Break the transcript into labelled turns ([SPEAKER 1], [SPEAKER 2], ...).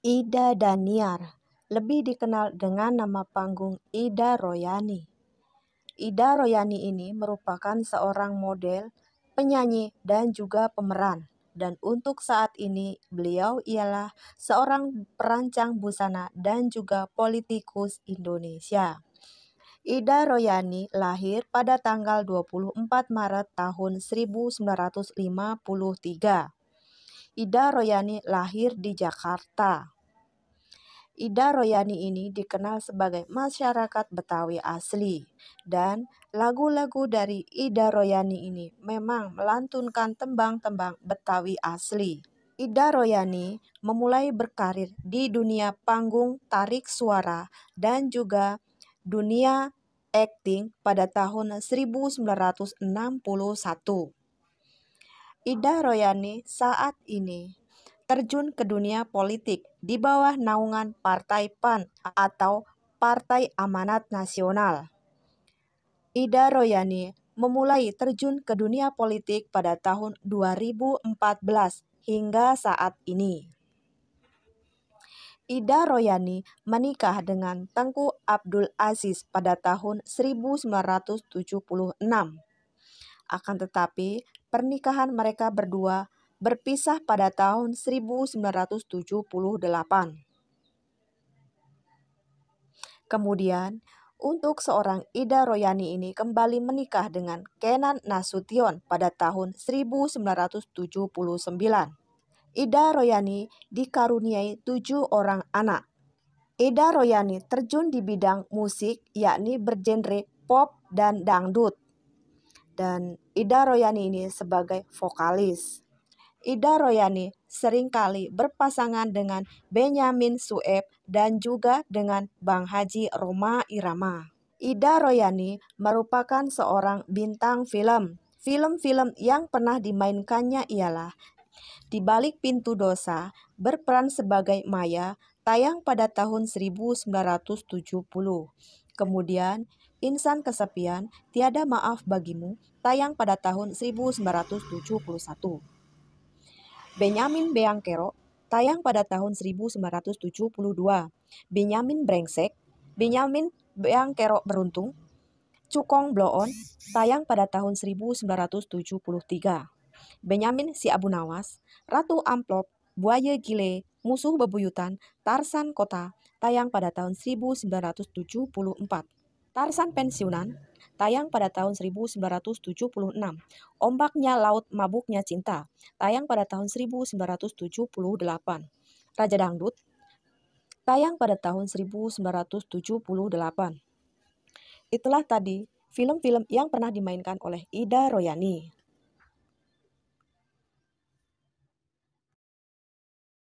[SPEAKER 1] Ida Daniar, lebih dikenal dengan nama panggung Ida Royani. Ida Royani ini merupakan seorang model, penyanyi, dan juga pemeran. Dan untuk saat ini, beliau ialah seorang perancang busana dan juga politikus Indonesia. Ida Royani lahir pada tanggal 24 Maret tahun 1953 Ida Royani lahir di Jakarta. Ida Royani ini dikenal sebagai masyarakat Betawi asli dan lagu-lagu dari Ida Royani ini memang melantunkan tembang-tembang Betawi asli. Ida Royani memulai berkarir di dunia panggung tarik suara dan juga dunia akting pada tahun 1961. Ida Royani saat ini terjun ke dunia politik di bawah naungan Partai PAN atau Partai Amanat Nasional. Ida Royani memulai terjun ke dunia politik pada tahun 2014 hingga saat ini. Ida Royani menikah dengan Tengku Abdul Aziz pada tahun 1976. Akan tetapi, pernikahan mereka berdua berpisah pada tahun 1978. Kemudian, untuk seorang Ida Royani ini kembali menikah dengan Kenan Nasution pada tahun 1979. Ida Royani dikaruniai tujuh orang anak. Ida Royani terjun di bidang musik yakni bergenre pop dan dangdut dan Ida Royani ini sebagai vokalis. Ida Royani seringkali berpasangan dengan Benyamin Sueb dan juga dengan Bang Haji Roma Irama. Ida Royani merupakan seorang bintang film. Film-film yang pernah dimainkannya ialah Di Balik Pintu Dosa berperan sebagai Maya tayang pada tahun 1970. Kemudian, Insan Kesepian, Tiada Maaf Bagimu, tayang pada tahun 1971. Benyamin Beangkero, tayang pada tahun 1972. Benyamin Brengsek, Benyamin Beangkero Beruntung, Cukong Bloon, tayang pada tahun 1973. Benyamin Si Abu Nawas, Ratu Amplop, Buaya Gile, Musuh Bebuyutan, Tarsan Kota, tayang pada tahun 1974. Tarsan Pensiunan, tayang pada tahun 1976. Ombaknya Laut Mabuknya Cinta, tayang pada tahun 1978. Raja Dangdut, tayang pada tahun 1978. Itulah tadi film-film yang pernah dimainkan oleh Ida Royani.